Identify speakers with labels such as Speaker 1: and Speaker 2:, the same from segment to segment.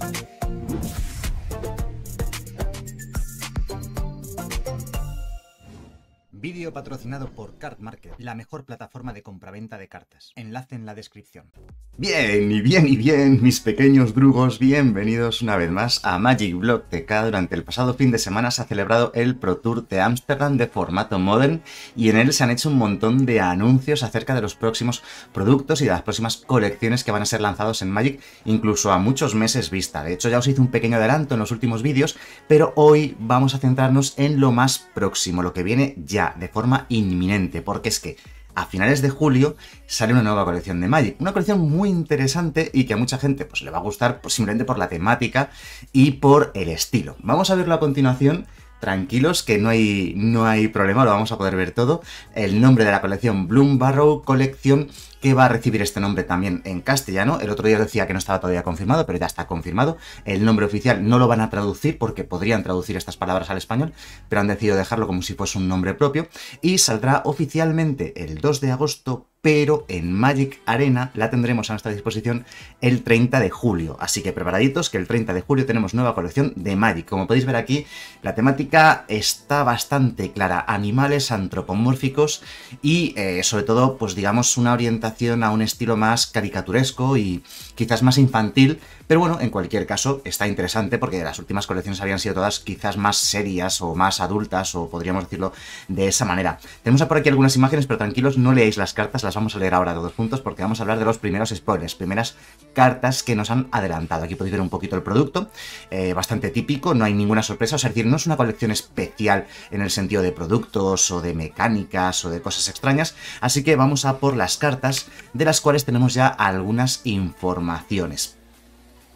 Speaker 1: Thank you. Vídeo patrocinado por Card Market, la mejor plataforma de compraventa de cartas. Enlace en la descripción. Bien, y bien, y bien, mis pequeños drugos, bienvenidos una vez más a Magic Blog TK. Durante el pasado fin de semana se ha celebrado el Pro Tour de Ámsterdam de formato modern y en él se han hecho un montón de anuncios acerca de los próximos productos y de las próximas colecciones que van a ser lanzados en Magic, incluso a muchos meses vista. De hecho, ya os hice un pequeño adelanto en los últimos vídeos, pero hoy vamos a centrarnos en lo más próximo, lo que viene ya de forma inminente, porque es que a finales de julio sale una nueva colección de Magic. Una colección muy interesante y que a mucha gente pues, le va a gustar pues, simplemente por la temática y por el estilo. Vamos a verlo a continuación. Tranquilos, que no hay, no hay problema, lo vamos a poder ver todo. El nombre de la colección Bloom Barrow, colección que va a recibir este nombre también en castellano. El otro día decía que no estaba todavía confirmado, pero ya está confirmado. El nombre oficial no lo van a traducir porque podrían traducir estas palabras al español, pero han decidido dejarlo como si fuese un nombre propio. Y saldrá oficialmente el 2 de agosto, pero en Magic Arena la tendremos a nuestra disposición el 30 de julio. Así que preparaditos que el 30 de julio tenemos nueva colección de Magic. Como podéis ver aquí, la temática está bastante clara. Animales antropomórficos y eh, sobre todo, pues digamos, una orientación a un estilo más caricaturesco y quizás más infantil pero bueno, en cualquier caso, está interesante porque las últimas colecciones habían sido todas quizás más serias o más adultas, o podríamos decirlo de esa manera. Tenemos por aquí algunas imágenes, pero tranquilos, no leáis las cartas, las vamos a leer ahora todos juntos porque vamos a hablar de los primeros spoilers, primeras cartas que nos han adelantado. Aquí podéis ver un poquito el producto, eh, bastante típico, no hay ninguna sorpresa, o sea, es decir, no es una colección especial en el sentido de productos o de mecánicas o de cosas extrañas, así que vamos a por las cartas de las cuales tenemos ya algunas informaciones.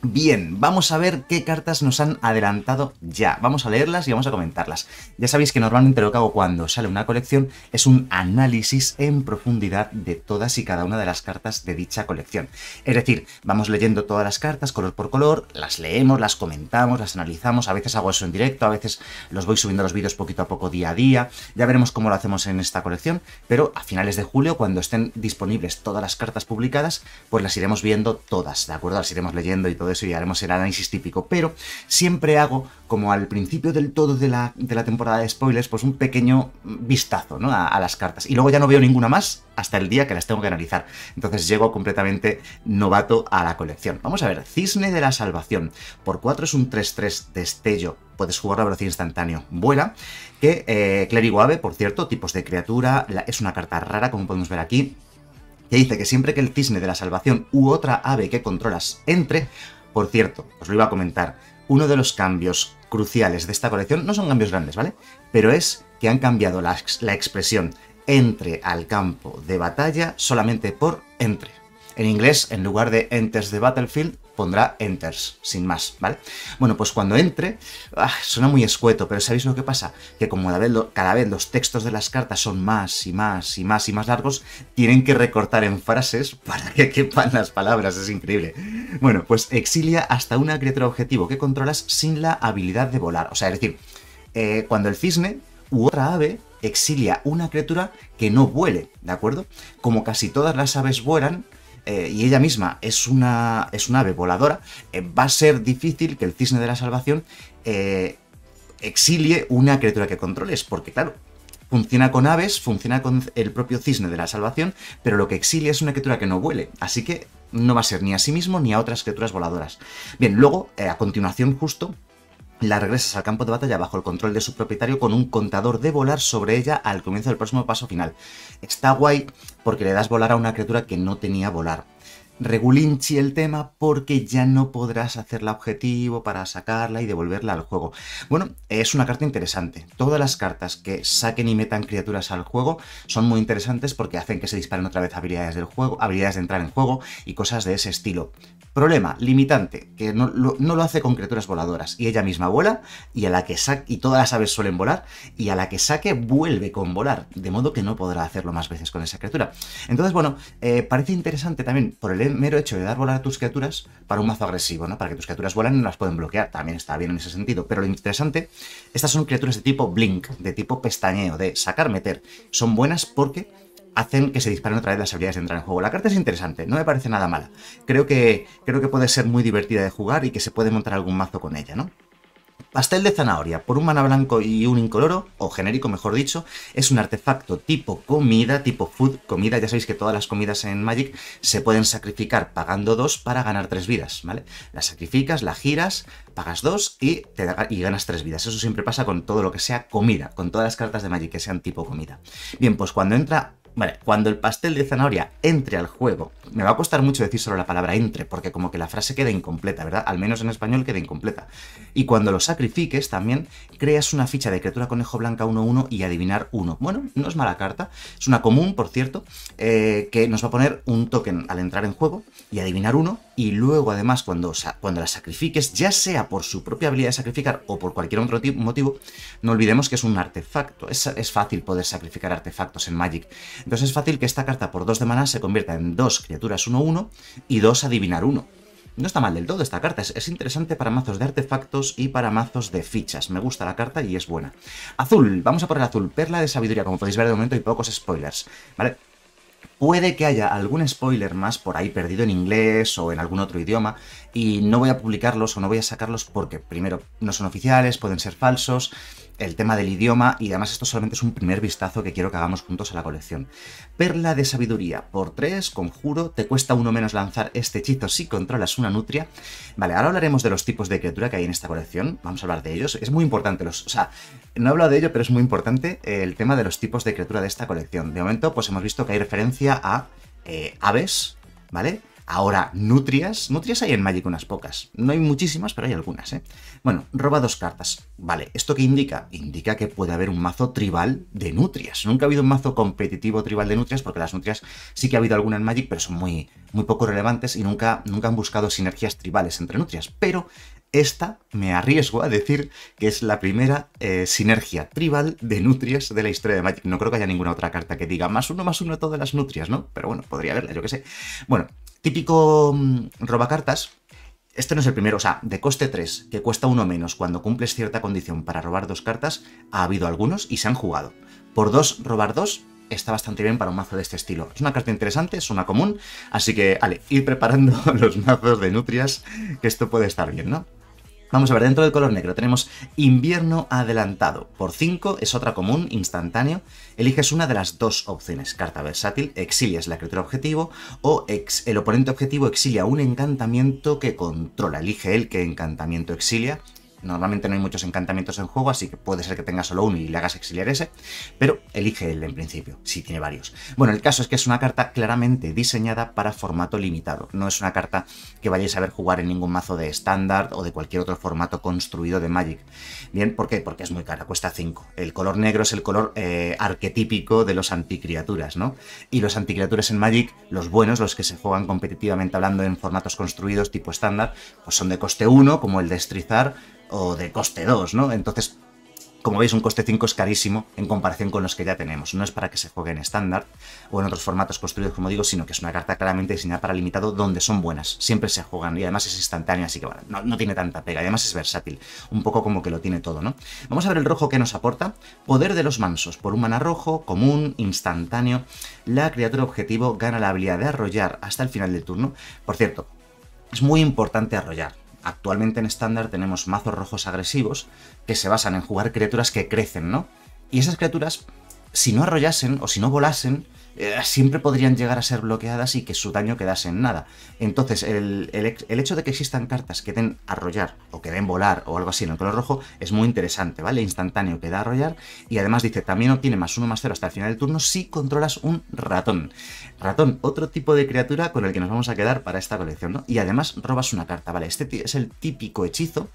Speaker 1: Bien, vamos a ver qué cartas nos han adelantado ya. Vamos a leerlas y vamos a comentarlas. Ya sabéis que normalmente lo que hago cuando sale una colección es un análisis en profundidad de todas y cada una de las cartas de dicha colección. Es decir, vamos leyendo todas las cartas color por color, las leemos, las comentamos, las analizamos, a veces hago eso en directo, a veces los voy subiendo los vídeos poquito a poco día a día. Ya veremos cómo lo hacemos en esta colección, pero a finales de julio, cuando estén disponibles todas las cartas publicadas, pues las iremos viendo todas, ¿de acuerdo? Las iremos leyendo y todo eso ya haremos el análisis típico, pero siempre hago, como al principio del todo de la, temporada de spoilers, pues un pequeño vistazo a, las cartas. Y luego ya no veo ninguna más hasta el día que las tengo que analizar. Entonces llego completamente novato a la colección. Vamos a ver, Cisne de la Salvación. Por 4 es un 3-3 destello. Puedes jugar a velocidad instantáneo. Vuela. Que eh, Clérigo Ave, por cierto, tipos de criatura. es una carta rara, como podemos ver aquí que dice que siempre que el cisne de la salvación u otra ave que controlas entre, por cierto, os lo iba a comentar, uno de los cambios cruciales de esta colección, no son cambios grandes, ¿vale? Pero es que han cambiado la, la expresión entre al campo de batalla solamente por entre. En inglés, en lugar de enters the battlefield, pondrá enters, sin más, ¿vale? Bueno, pues cuando entre, ah, suena muy escueto, pero ¿sabéis lo que pasa? Que como cada vez, los textos de las cartas son más y más y más y más largos, tienen que recortar en frases para que quepan las palabras, es increíble. Bueno, pues exilia hasta una criatura objetivo que controlas sin la habilidad de volar, o sea, es decir, eh, cuando el cisne u otra ave exilia una criatura que no vuele, ¿de acuerdo? Como casi todas las aves vuelan, eh, y ella misma es una, es una ave voladora, eh, va a ser difícil que el cisne de la salvación eh, exilie una criatura que controles, porque claro, funciona con aves, funciona con el propio cisne de la salvación, pero lo que exilia es una criatura que no vuele, así que no va a ser ni a sí mismo ni a otras criaturas voladoras. Bien, luego, a continuación justo, la regresas al campo de batalla bajo el control de su propietario con un contador de volar sobre ella al comienzo del próximo paso final. Está guay porque le das volar a una criatura que no tenía volar. Regulinchi el tema porque ya no podrás hacerla objetivo para sacarla y devolverla al juego. Bueno, es una carta interesante. Todas las cartas que saquen y metan criaturas al juego son muy interesantes porque hacen que se disparen otra vez habilidades del juego, habilidades de entrar en juego y cosas de ese estilo. Problema, limitante, que no lo, hace con criaturas voladoras. Y ella misma vuela, y a la que saque, y todas las aves suelen volar, y a la que saque vuelve con volar, de modo que no podrá hacerlo más veces con esa criatura. Entonces, bueno, eh, parece interesante también por el mero hecho de dar volar a tus criaturas para un mazo agresivo, ¿no? Para que tus criaturas vuelan y no las pueden bloquear. También está bien en ese sentido. Pero lo interesante, estas son criaturas de tipo blink, de tipo pestañeo, de sacar, meter. Son buenas porque hacen que se disparen otra vez las habilidades de entrar en juego. La carta es interesante, no me parece nada mala. Creo que, creo que puede ser muy divertida de jugar y que se puede montar algún mazo con ella, ¿no? Pastel de zanahoria, por un mana blanco y un incoloro, o genérico mejor dicho, es un artefacto tipo comida, tipo food, comida, ya sabéis que todas las comidas en Magic se pueden sacrificar pagando dos para ganar tres vidas, ¿vale? La sacrificas, la giras, pagas dos y, te, y ganas tres vidas. Eso siempre pasa con todo lo que sea comida, con todas las cartas de Magic que sean tipo comida. Bien, pues cuando entra Vale, cuando el pastel de zanahoria entre al juego, me va a costar mucho decir solo la palabra entre, porque como que la frase queda incompleta, ¿verdad? Al menos en español queda incompleta. Y cuando lo sacrifiques también, creas una ficha de criatura conejo blanca 1-1 y adivinar 1. Bueno, no es mala carta, es una común, por cierto, eh, que nos va a poner un token al entrar en juego y adivinar 1, y luego además cuando, cuando la sacrifiques, ya sea por su propia habilidad de sacrificar o por cualquier otro motivo, no olvidemos que es un artefacto, es fácil poder sacrificar artefactos en Magic. Entonces es fácil que esta carta por dos de maná se convierta en dos criaturas 1-1 y dos adivinar 1. No está mal del todo esta carta, es, interesante para mazos de artefactos y para mazos de fichas. Me gusta la carta y es buena. Azul, vamos a poner azul, perla de sabiduría, como podéis ver de momento y pocos spoilers, ¿vale? Puede que haya algún spoiler más por ahí perdido en inglés o en algún otro idioma y no voy a publicarlos o no voy a sacarlos porque primero no son oficiales, pueden ser falsos el tema del idioma y además esto solamente es un primer vistazo que quiero que hagamos juntos a la colección. Perla de sabiduría por 3, conjuro, te cuesta uno menos lanzar este hechizo si controlas una nutria. Vale, ahora hablaremos de los tipos de criatura que hay en esta colección, vamos a hablar de ellos, es muy importante, los, o sea, no he hablado de ello, pero es muy importante eh, el tema de los tipos de criatura de esta colección. De momento, pues hemos visto que hay referencia a eh, aves, ¿vale? Ahora, nutrias. Nutrias hay en Magic unas pocas. No hay muchísimas, pero hay algunas, ¿eh? Bueno, roba dos cartas. Vale, ¿esto qué indica? Indica que puede haber un mazo tribal de nutrias. Nunca ha habido un mazo competitivo tribal de nutrias, porque las nutrias sí que ha habido alguna en Magic, pero son muy, muy poco relevantes y nunca, nunca han buscado sinergias tribales entre nutrias. Pero esta me arriesgo a decir que es la primera eh, sinergia tribal de nutrias de la historia de Magic. No creo que haya ninguna otra carta que diga más uno más uno todas las nutrias, ¿no? Pero bueno, podría haberla, yo qué sé. Bueno, Típico mm, robacartas. Este no es el primero, o sea, de coste 3, que cuesta uno menos cuando cumples cierta condición para robar dos cartas, ha habido algunos y se han jugado. Por dos, robar dos está bastante bien para un mazo de este estilo. Es una carta interesante, es una común, así que, vale, ir preparando los mazos de nutrias, que esto puede estar bien, ¿no? Vamos a ver, dentro del color negro tenemos invierno adelantado. Por 5 es otra común, instantáneo. Eliges una de las dos opciones. Carta versátil, exilias la criatura objetivo o el oponente objetivo exilia un encantamiento que controla. Elige él qué encantamiento exilia Normalmente no hay muchos encantamientos en juego, así que puede ser que tengas solo uno y le hagas exiliar ese, pero elige el en principio, si tiene varios. Bueno, el caso es que es una carta claramente diseñada para formato limitado. No es una carta que vayáis a ver jugar en ningún mazo de estándar o de cualquier otro formato construido de Magic. Bien, ¿por qué? Porque es muy cara, cuesta 5. El color negro es el color eh, arquetípico de los anticriaturas, ¿no? Y los anticriaturas en Magic, los buenos, los que se juegan competitivamente hablando en formatos construidos tipo estándar, pues son de coste 1, como el de estrizar o de coste 2, ¿no? Entonces, como veis, un coste 5 es carísimo en comparación con los que ya tenemos. No es para que se juegue en estándar o en otros formatos construidos, como digo, sino que es una carta claramente diseñada para limitado donde son buenas. Siempre se juegan y además es instantánea, así que bueno, no, tiene tanta pega. Además es versátil, un poco como que lo tiene todo, ¿no? Vamos a ver el rojo que nos aporta. Poder de los mansos. Por un mana rojo, común, instantáneo, la criatura objetivo gana la habilidad de arrollar hasta el final del turno. Por cierto, es muy importante arrollar Actualmente en estándar tenemos mazos rojos agresivos que se basan en jugar criaturas que crecen, ¿no? Y esas criaturas, si no arrollasen o si no volasen, eh, siempre podrían llegar a ser bloqueadas y que su daño quedase en nada. Entonces, el, hecho de que existan cartas que den arrollar o que den volar o algo así en el color rojo es muy interesante, ¿vale? Instantáneo que da arrollar y además dice, también obtiene más uno más cero hasta el final del turno si controlas un ratón. Ratón, otro tipo de criatura con el que nos vamos a quedar para esta colección, ¿no? Y además robas una carta, ¿vale? Este es el típico hechizo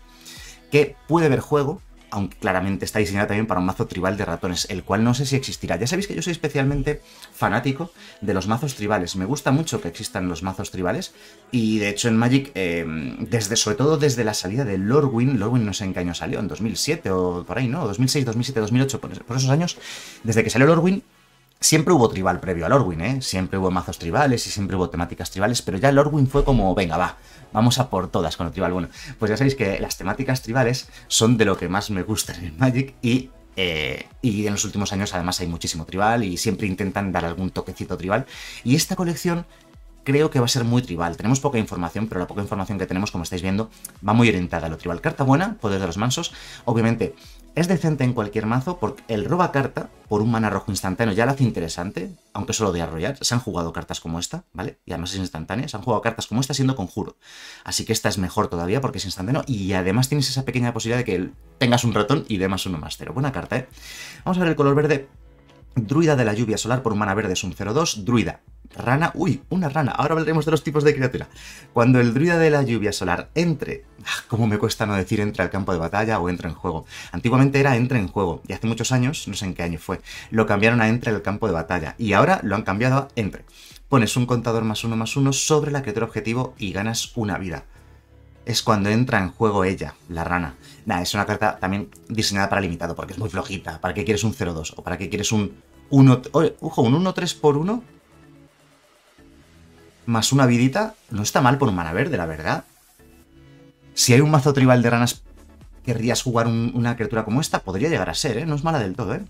Speaker 1: que puede ver juego, aunque claramente está diseñada también para un mazo tribal de ratones, el cual no sé si existirá. Ya sabéis que yo soy especialmente fanático de los mazos tribales, me gusta mucho que existan los mazos tribales, y de hecho en Magic, eh, desde, sobre todo desde la salida de Lorwyn, Lorwyn no sé en qué año salió, en 2007 o por ahí, ¿no? 2006, 2007, 2008, por, esos años, desde que salió Lorwyn, Siempre hubo tribal previo al Orwin, ¿eh? Siempre hubo mazos tribales y siempre hubo temáticas tribales, pero ya el Orwin fue como, venga, va, vamos a por todas con el tribal. Bueno, pues ya sabéis que las temáticas tribales son de lo que más me gusta en el Magic y eh, y en los últimos años además hay muchísimo tribal y siempre intentan dar algún toquecito tribal. Y esta colección creo que va a ser muy tribal. Tenemos poca información, pero la poca información que tenemos, como estáis viendo, va muy orientada a lo tribal. Carta buena, poder de los mansos. Obviamente es decente en cualquier mazo porque el roba carta por un mana rojo instantáneo ya lo hace interesante, aunque solo de arrollar. Se han jugado cartas como esta, ¿vale? Y además es instantánea. Se han jugado cartas como esta siendo conjuro. Así que esta es mejor todavía porque es instantáneo y además tienes esa pequeña posibilidad de que tengas un ratón y demás uno más cero. Buena carta, ¿eh? Vamos a ver el color verde. Druida de la lluvia solar por un mana verde es un 0-2. Druida rana. Uy, una rana. Ahora hablaremos de los tipos de criatura. Cuando el druida de la lluvia solar entre, ah, como me cuesta no decir entre al campo de batalla o entra en juego. Antiguamente era entre en juego y hace muchos años, no sé en qué año fue, lo cambiaron a entre al campo de batalla y ahora lo han cambiado a entre. Pones un contador más uno más uno sobre la criatura objetivo y ganas una vida. Es cuando entra en juego ella, la rana. Nada, es una carta también diseñada para limitado porque es muy flojita. ¿Para qué quieres un 0-2? ¿O para qué quieres un 1? Ojo, un 1-3 por 1 más una vidita no está mal por un mana verde, la verdad. Si hay un mazo tribal de ranas, querrías jugar una criatura como esta, podría llegar a ser, ¿eh? No es mala del todo, ¿eh?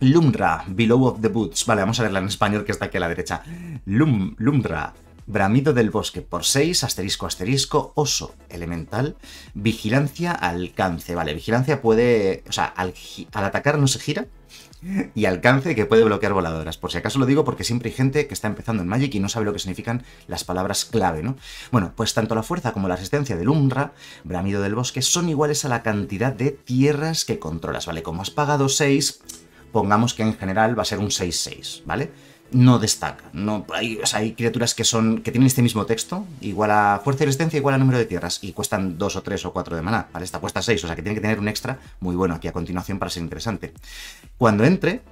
Speaker 1: Lumra, Below of the Boots. Vale, vamos a verla en español que está aquí a la derecha. Lum, Lumra, Bramido del Bosque por 6, asterisco, asterisco, oso, elemental, vigilancia, alcance. Vale, vigilancia puede, o sea, al atacar no se gira, y alcance que puede bloquear voladoras. Por si acaso lo digo porque siempre hay gente que está empezando en Magic y no sabe lo que significan las palabras clave, ¿no? Bueno, pues tanto la fuerza como la resistencia del Umbra, Bramido del Bosque, son iguales a la cantidad de tierras que controlas, ¿vale? Como has pagado 6, pongamos que en general va a ser un 6-6, ¿vale? no destaca. No, hay, hay criaturas que son que tienen este mismo texto, igual a fuerza y resistencia, igual a número de tierras, y cuestan 2 o 3 o 4 de maná. ¿vale? Esta cuesta 6, o sea que tiene que tener un extra muy bueno aquí a continuación para ser interesante. Cuando entre,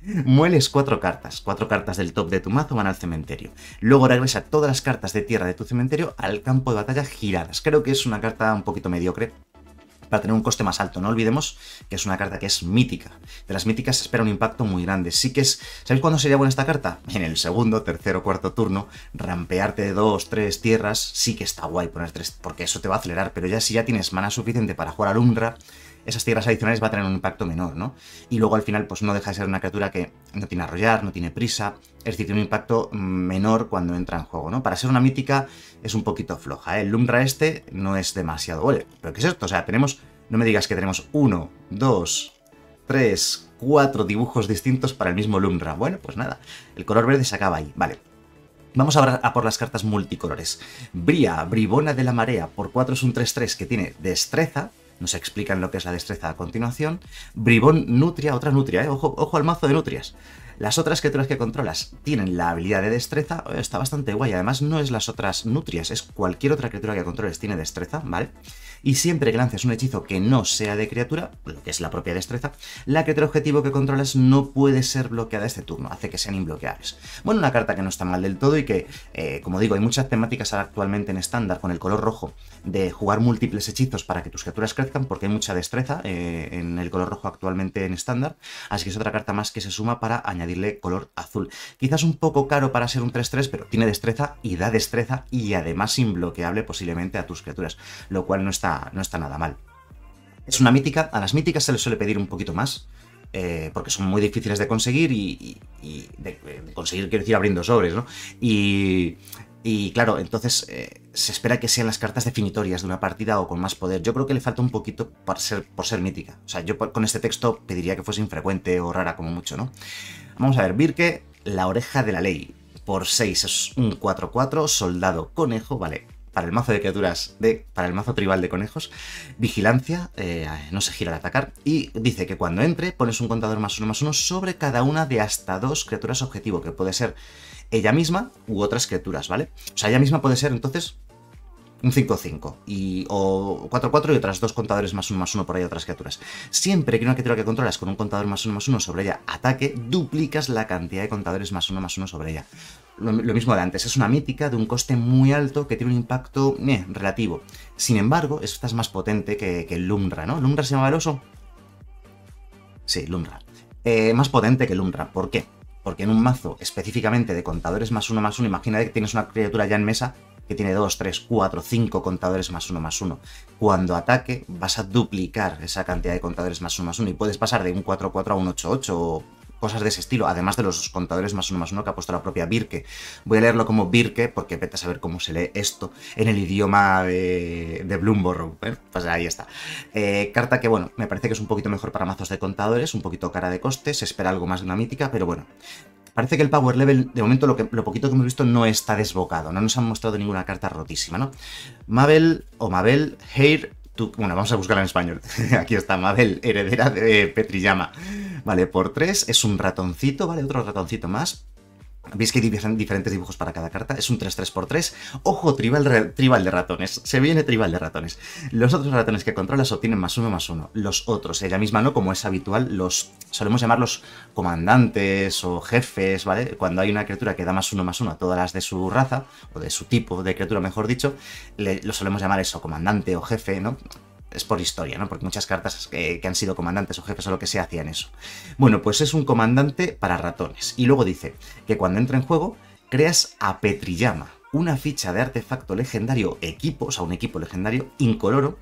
Speaker 1: Mueles cuatro cartas. Cuatro cartas del top de tu mazo van al cementerio. Luego regresa todas las cartas de tierra de tu cementerio al campo de batalla giradas. Creo que es una carta un poquito mediocre, para tener un coste más alto. No olvidemos que es una carta que es mítica. De las míticas se espera un impacto muy grande. Sí que es... ¿Sabéis cuándo sería buena esta carta? En el segundo, tercero, cuarto turno, rampearte de dos, tres tierras, sí que está guay poner tres, porque eso te va a acelerar, pero ya si ya tienes mana suficiente para jugar al Umbra, esas tierras adicionales va a tener un impacto menor, ¿no? Y luego al final, pues no deja de ser una criatura que no tiene arrollar, no tiene prisa, es decir, tiene un impacto menor cuando entra en juego, ¿no? Para ser una mítica es un poquito floja, ¿eh? El Lumra este no es demasiado. Oye, ¿pero qué es esto? O sea, tenemos, no me digas que tenemos uno, dos, tres, cuatro dibujos distintos para el mismo Lumra. Bueno, pues nada, el color verde se acaba ahí, vale. Vamos ahora a por las cartas multicolores. Bria, Bribona de la Marea, por 4 es un 3-3 que tiene destreza, nos explican lo que es la destreza a continuación. Bribón nutria, otra nutria, ¿eh? ojo, ojo al mazo de nutrias. Las otras criaturas que controlas tienen la habilidad de destreza, está bastante guay. Además, no es las otras nutrias, es cualquier otra criatura que controles tiene destreza, ¿vale? Y siempre que lances un hechizo que no sea de criatura, lo que es la propia destreza, la criatura objetivo que controlas no puede ser bloqueada este turno, hace que sean inbloqueables. Bueno, una carta que no está mal del todo y que, eh, como digo, hay muchas temáticas actualmente en estándar con el color rojo de jugar múltiples hechizos para que tus criaturas crezcan, porque hay mucha destreza eh, en el color rojo actualmente en estándar, así que es otra carta más que se suma para añadir color azul. Quizás un poco caro para ser un 3-3, pero tiene destreza y da destreza y además imbloqueable posiblemente a tus criaturas, lo cual no está, no está nada mal. Es una mítica, a las míticas se le suele pedir un poquito más, eh, porque son muy difíciles de conseguir y, de, de, conseguir, quiero decir, abriendo sobres, ¿no? Y y claro, entonces eh, se espera que sean las cartas definitorias de una partida o con más poder. Yo creo que le falta un poquito por ser, por ser mítica. O sea, yo con este texto pediría que fuese infrecuente o rara como mucho, ¿no? Vamos a ver, Birke, la oreja de la ley. Por 6 es un 4-4, soldado conejo, vale, para el mazo de criaturas, de, para el mazo tribal de conejos, vigilancia, eh, no se gira al atacar, y dice que cuando entre pones un contador más uno más uno sobre cada una de hasta dos criaturas objetivo, que puede ser ella misma u otras criaturas, ¿vale? O sea, ella misma puede ser entonces un 5-5 y, o 4-4 y otras dos contadores más uno más uno, por ahí otras criaturas. Siempre que una criatura que controlas con un contador más uno más uno sobre ella ataque, duplicas la cantidad de contadores más uno más uno sobre ella. Lo, mismo de antes, es una mítica de un coste muy alto que tiene un impacto eh, relativo. Sin embargo, esta es más potente que, que Lumra, ¿no? ¿Lumra se llama el Sí, Lumra. Eh, más potente que Lumra, ¿por qué? Porque en un mazo específicamente de contadores más uno más uno, imagínate que tienes una criatura ya en mesa que tiene 2, 3, 4, 5 contadores más uno más uno Cuando ataque vas a duplicar esa cantidad de contadores más uno más uno y puedes pasar de un 4-4 a un 8-8 o cosas de ese estilo, además de los contadores más uno más uno que ha puesto la propia Birke. Voy a leerlo como Birke porque vete a saber cómo se lee esto en el idioma de, de Bloomborough. ¿eh? Pues ahí está. Eh, carta que, bueno, me parece que es un poquito mejor para mazos de contadores, un poquito cara de coste, se espera algo más de una mítica, pero bueno. Parece que el power level, de momento, lo, que, lo poquito que hemos visto no está desbocado, no nos han mostrado ninguna carta rotísima, ¿no? Mabel o Mabel Hair bueno, vamos a buscarla en español. Aquí está, Mabel, heredera de Petriyama. Vale, por tres. es un ratoncito, vale, otro ratoncito más. Veis que hay diferentes dibujos para cada carta. Es un 3-3x3. Ojo, tribal de, tribal de ratones. Se viene tribal de ratones. Los otros ratones que controlas obtienen más uno, más uno. Los otros, ella misma no, como es habitual, los solemos llamarlos comandantes o jefes, ¿vale? Cuando hay una criatura que da más uno, más uno a todas las de su raza, o de su tipo de criatura, mejor dicho, lo solemos llamar eso, comandante o jefe, ¿no? es por historia, ¿no? Porque muchas cartas que, han sido comandantes o jefes o lo que sea hacían eso. Bueno, pues es un comandante para ratones. Y luego dice que cuando entra en juego, creas a Petrillama, una ficha de artefacto legendario equipo, o sea, un equipo legendario incoloro,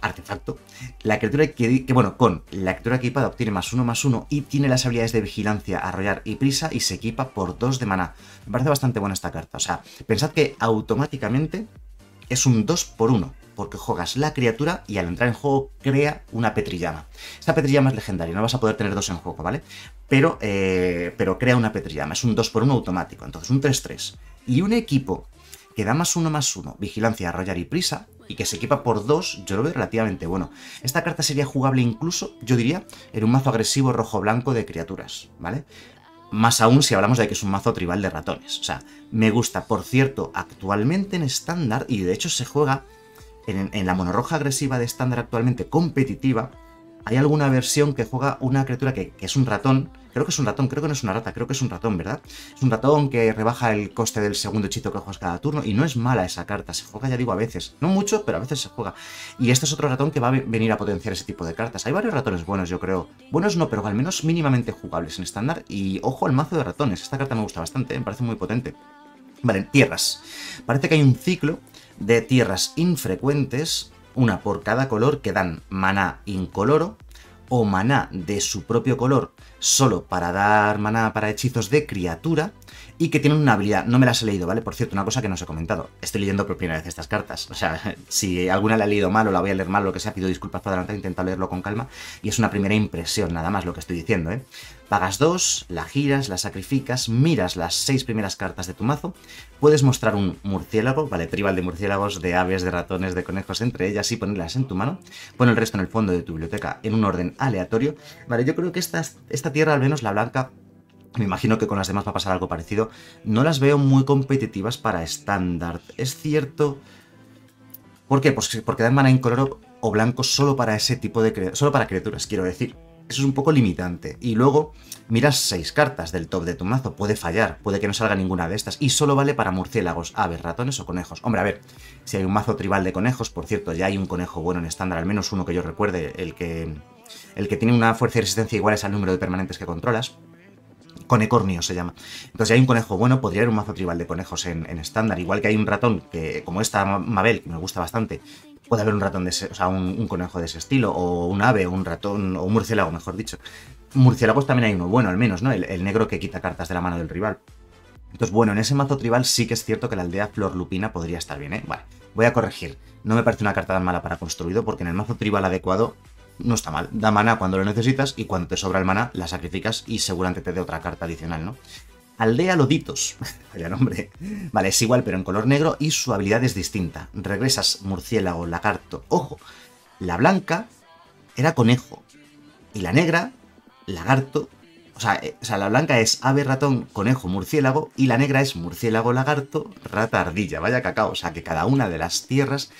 Speaker 1: artefacto. La criatura que, bueno, con la criatura equipada obtiene más uno más uno y tiene las habilidades de vigilancia, arrollar y prisa y se equipa por dos de maná. Me parece bastante buena esta carta. O sea, pensad que automáticamente es un 2 por 1 porque juegas la criatura y al entrar en juego crea una petrillama. Esta petrillama es legendaria, no vas a poder tener dos en juego, ¿vale? Pero, eh, pero crea una petrillama, es un 2x1 automático, entonces un 3-3. Y un equipo que da más uno, más uno. vigilancia, rayar y prisa, y que se equipa por dos. yo lo veo relativamente bueno. Esta carta sería jugable incluso, yo diría, en un mazo agresivo rojo-blanco de criaturas, ¿vale? Más aún si hablamos de que es un mazo tribal de ratones. O sea, me gusta. Por cierto, actualmente en estándar, y de hecho se juega en, la monorroja agresiva de estándar actualmente competitiva, hay alguna versión que juega una criatura que, es un ratón. Creo que es un ratón, creo que no es una rata, creo que es un ratón, ¿verdad? Es un ratón que rebaja el coste del segundo hechizo que juegas cada turno y no es mala esa carta, se juega, ya digo, a veces. No mucho, pero a veces se juega. Y este es otro ratón que va a venir a potenciar ese tipo de cartas. Hay varios ratones buenos, yo creo. Buenos no, pero al menos mínimamente jugables en estándar. Y ojo al mazo de ratones, esta carta me gusta bastante, ¿eh? me parece muy potente. Vale, tierras. Parece que hay un ciclo de tierras infrecuentes, una por cada color que dan maná incoloro o maná de su propio color solo para dar maná para hechizos de criatura y que tienen una habilidad. No me las he leído, ¿vale? Por cierto, una cosa que no os he comentado. Estoy leyendo por primera vez estas cartas. O sea, si alguna la he leído mal o la voy a leer mal, lo que sea, pido disculpas por adelantado, intentar leerlo con calma. Y es una primera impresión, nada más lo que estoy diciendo, ¿eh? Pagas dos, la giras, la sacrificas, miras las seis primeras cartas de tu mazo, puedes mostrar un murciélago, vale, tribal de murciélagos, de aves, de ratones, de conejos entre ellas y ponerlas en tu mano, pon el resto en el fondo de tu biblioteca en un orden aleatorio, vale, yo creo que esta, esta tierra, al menos la blanca, me imagino que con las demás va a pasar algo parecido, no las veo muy competitivas para estándar. Es cierto... ¿Por qué? Pues porque dan mana color o blanco solo para ese tipo de... solo para criaturas, quiero decir. Eso es un poco limitante. Y luego, miras seis cartas del top de tu mazo. Puede fallar, puede que no salga ninguna de estas. Y solo vale para murciélagos, aves, ratones o conejos. Hombre, a ver, si hay un mazo tribal de conejos, por cierto, ya hay un conejo bueno en estándar, al menos uno que yo recuerde, el que, el que tiene una fuerza y resistencia iguales al número de permanentes que controlas. Conecornio se llama. Entonces, si hay un conejo bueno, podría haber un mazo tribal de conejos en estándar. Igual que hay un ratón, que como esta Mabel, que me gusta bastante, puede haber un ratón de ese, o sea, un, conejo de ese estilo, o un ave, un ratón, o un murciélago, mejor dicho. Murciélagos también hay uno bueno, al menos, ¿no? El, negro que quita cartas de la mano del rival. Entonces, bueno, en ese mazo tribal sí que es cierto que la aldea Flor Lupina podría estar bien, ¿eh? Vale, voy a corregir. No me parece una carta tan mala para construido, porque en el mazo tribal adecuado no está mal. Da mana cuando lo necesitas y cuando te sobra el mana la sacrificas y seguramente te dé otra carta adicional, ¿no? Aldea Loditos, vaya nombre. Vale, es igual pero en color negro y su habilidad es distinta. Regresas murciélago, lagarto, ojo. La blanca era conejo y la negra, lagarto. O sea, eh, o sea, la blanca es ave, ratón, conejo, murciélago y la negra es murciélago, lagarto, rata, ardilla. Vaya cacao. O sea, que cada una de las tierras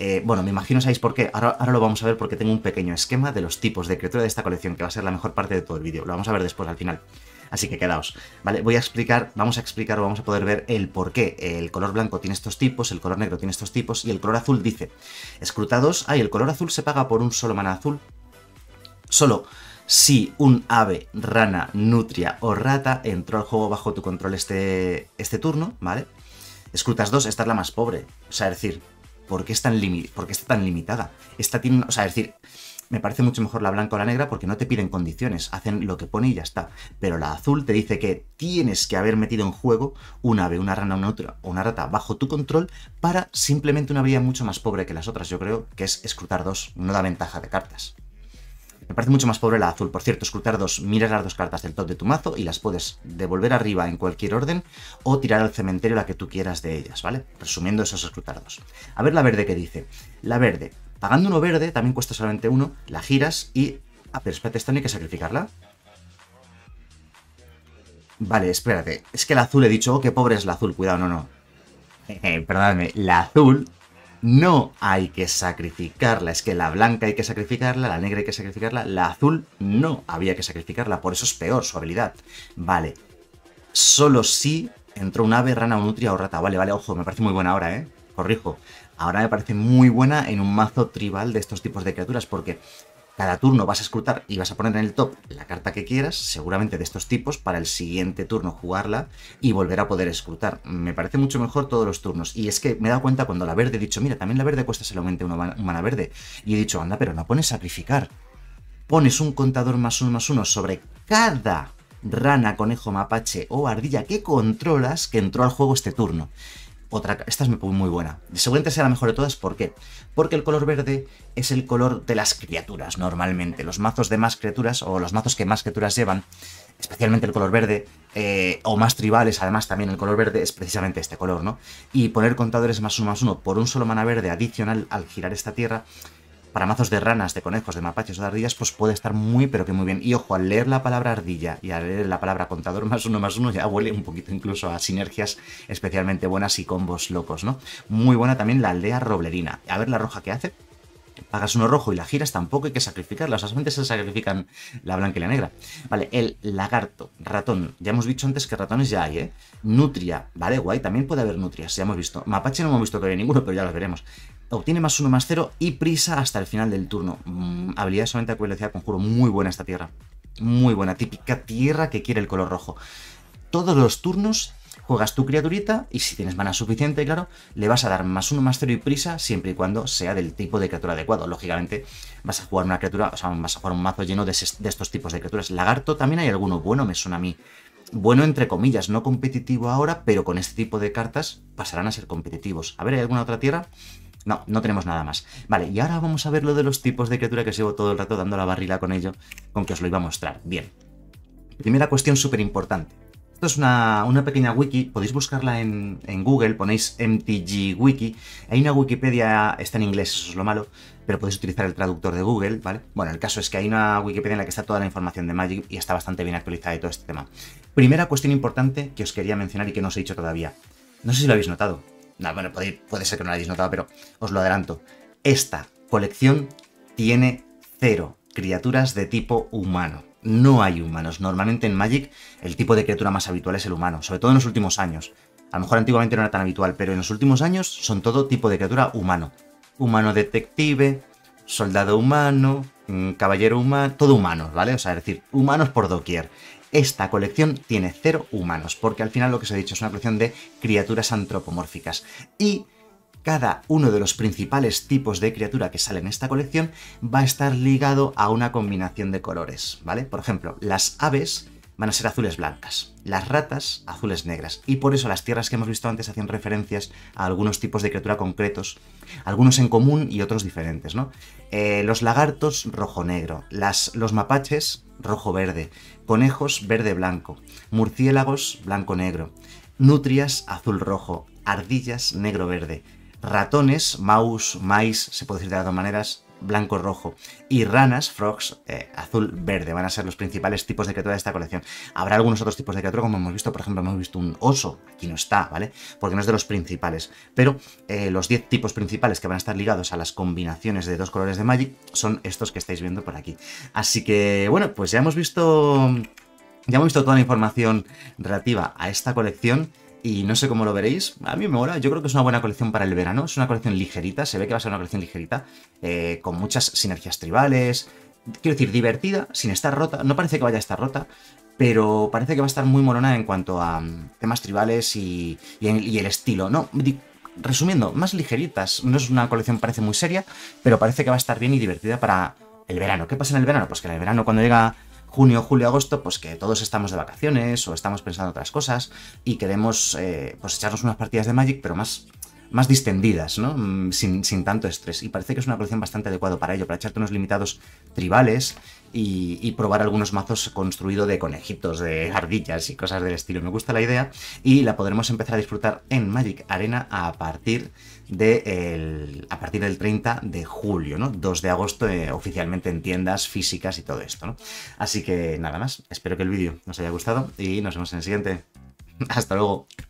Speaker 1: eh, bueno, me imagino sabéis por qué. Ahora, lo vamos a ver porque tengo un pequeño esquema de los tipos de criatura de esta colección, que va a ser la mejor parte de todo el vídeo. Lo vamos a ver después, al final. Así que quedaos, ¿vale? Voy a explicar, vamos a explicar o vamos a poder ver el por qué el color blanco tiene estos tipos, el color negro tiene estos tipos y el color azul dice, escrutados, ay, el color azul se paga por un solo mana azul, solo si un ave, rana, nutria o rata entró al juego bajo tu control este, este turno, ¿vale? Escrutas 2, esta es la más pobre, o sea, decir, ¿por qué, es tan está tan limitada? tiene, o sea, es decir, me parece mucho mejor la blanca o la negra porque no te piden condiciones, hacen lo que pone y ya está. Pero la azul te dice que tienes que haber metido en juego una ave, una rana, una, otra, una rata bajo tu control para simplemente una vía mucho más pobre que las otras. Yo creo que es escrutar dos, no da ventaja de cartas. Me parece mucho más pobre la azul. Por cierto, escrutar dos, miras las dos cartas del top de tu mazo y las puedes devolver arriba en cualquier orden o tirar al cementerio la que tú quieras de ellas, ¿vale? Resumiendo esos escrutar dos. A ver la verde que dice. La verde, pagando uno verde, también cuesta solamente uno, la giras y... Ah, pero espérate, esta no hay que sacrificarla. Vale, espérate. Es que la azul he dicho, oh, qué pobre es la azul. Cuidado, no, no. perdóname, la azul no hay que sacrificarla. Es que la blanca hay que sacrificarla, la negra hay que sacrificarla, la azul no había que sacrificarla, por eso es peor su habilidad. Vale, solo si entró un ave, rana, o nutria o rata. Vale, vale, ojo, me parece muy buena ahora, ¿eh? Corrijo. Ahora me parece muy buena en un mazo tribal de estos tipos de criaturas porque cada turno vas a escrutar y vas a poner en el top la carta que quieras, seguramente de estos tipos, para el siguiente turno jugarla y volver a poder escrutar. Me parece mucho mejor todos los turnos. Y es que me he dado cuenta cuando la verde he dicho, mira, también la verde cuesta solamente una mana verde. Y he dicho, anda, pero no pones sacrificar. Pones un contador más uno más uno sobre cada rana, conejo, mapache o ardilla que controlas que entró al juego este turno otra... Esta es muy buena. Seguramente sea la mejor de todas, ¿por qué? Porque el color verde es el color de las criaturas, normalmente. Los mazos de más criaturas, o los mazos que más criaturas llevan, especialmente el color verde, eh, o más tribales, además también el color verde, es precisamente este color, ¿no? Y poner contadores más uno más uno por un solo mana verde adicional al girar esta tierra para mazos de ranas, de conejos, de mapaches o de ardillas, pues puede estar muy, pero que muy bien. Y ojo, al leer la palabra ardilla y al leer la palabra contador más uno más uno, ya huele un poquito incluso a sinergias especialmente buenas y combos locos, ¿no? Muy buena también la aldea roblerina. A ver la roja que hace, pagas uno rojo y la giras, tampoco hay que sacrificarla. O sea, solamente se sacrifican la blanca y la negra. Vale, el lagarto, ratón. Ya hemos dicho antes que ratones ya hay, ¿eh? Nutria, vale, guay. También puede haber nutrias, ya hemos visto. Mapache no hemos visto todavía ninguno, pero ya los veremos obtiene más uno, más cero y prisa hasta el final del turno. Mm, habilidad solamente a velocidad conjuro, muy buena esta tierra. Muy buena, típica tierra que quiere el color rojo. Todos los turnos juegas tu criaturita y si tienes mana suficiente, claro, le vas a dar más uno, más cero y prisa siempre y cuando sea del tipo de criatura adecuado. Lógicamente vas a jugar una criatura, o sea, vas a jugar un mazo lleno de, de estos tipos de criaturas. Lagarto también hay alguno bueno, me suena a mí bueno entre comillas, no competitivo ahora, pero con este tipo de cartas pasarán a ser competitivos. A ver, ¿hay alguna otra tierra? No, no tenemos nada más. Vale, y ahora vamos a ver lo de los tipos de criatura que llevo todo el rato dando la barrila con ello, con que os lo iba a mostrar. Bien. Primera cuestión súper importante. Esto es una, pequeña wiki, podéis buscarla en, Google, ponéis MTG Wiki. Hay una Wikipedia, está en inglés, eso es lo malo, pero podéis utilizar el traductor de Google, ¿vale? Bueno, el caso es que hay una Wikipedia en la que está toda la información de Magic y está bastante bien actualizada y todo este tema. Primera cuestión importante que os quería mencionar y que no os he dicho todavía. No sé si lo habéis notado, bueno, puede, puede, ser que no lo hayáis notado, pero os lo adelanto. Esta colección tiene cero criaturas de tipo humano. No hay humanos. Normalmente en Magic el tipo de criatura más habitual es el humano, sobre todo en los últimos años. A lo mejor antiguamente no era tan habitual, pero en los últimos años son todo tipo de criatura humano. Humano detective, soldado humano, mm, caballero humano, todo humano, ¿vale? O sea, es decir, humanos por doquier esta colección tiene cero humanos, porque al final lo que os he dicho es una colección de criaturas antropomórficas. Y cada uno de los principales tipos de criatura que sale en esta colección va a estar ligado a una combinación de colores, ¿vale? Por ejemplo, las aves van a ser azules blancas, las ratas azules negras, y por eso las tierras que hemos visto antes hacen referencias a algunos tipos de criatura concretos, algunos en común y otros diferentes, ¿no? Eh, los lagartos rojo-negro, los mapaches rojo-verde, conejos verde-blanco, murciélagos blanco-negro, nutrias azul-rojo, ardillas negro-verde, Ratones, mouse, mice, se puede decir de las dos maneras, blanco-rojo. Y ranas, frogs, eh, azul-verde. Van a ser los principales tipos de criatura de esta colección. Habrá algunos otros tipos de criatura, como hemos visto, por ejemplo, hemos visto un oso. Aquí no está, ¿vale? Porque no es de los principales. Pero eh, los 10 tipos principales que van a estar ligados a las combinaciones de dos colores de Magic son estos que estáis viendo por aquí. Así que, bueno, pues ya hemos visto... Ya hemos visto toda la información relativa a esta colección. Y no sé cómo lo veréis, a mí me mola, yo creo que es una buena colección para el verano, es una colección ligerita, se ve que va a ser una colección ligerita, eh, con muchas sinergias tribales, quiero decir, divertida, sin estar rota, no parece que vaya a estar rota, pero parece que va a estar muy morona en cuanto a mm, temas tribales y, y, el estilo, ¿no? Resumiendo, más ligeritas, no es una colección parece muy seria, pero parece que va a estar bien y divertida para el verano. ¿Qué pasa en el verano? Pues que en el verano cuando llega junio, julio, agosto, pues que todos estamos de vacaciones o estamos pensando otras cosas y queremos eh, pues echarnos unas partidas de Magic, pero más, más distendidas, ¿no? Mm, sin, tanto estrés. Y parece que es una colección bastante adecuada para ello, para echarte unos limitados tribales y, y probar algunos mazos construidos de conejitos, de ardillas y cosas del estilo. Me gusta la idea y la podremos empezar a disfrutar en Magic Arena a partir de de a partir del 30 de julio, ¿no? 2 de agosto eh, oficialmente en tiendas físicas y todo esto, ¿no? Así que nada más, espero que el vídeo os haya gustado y nos vemos en el siguiente. Hasta luego.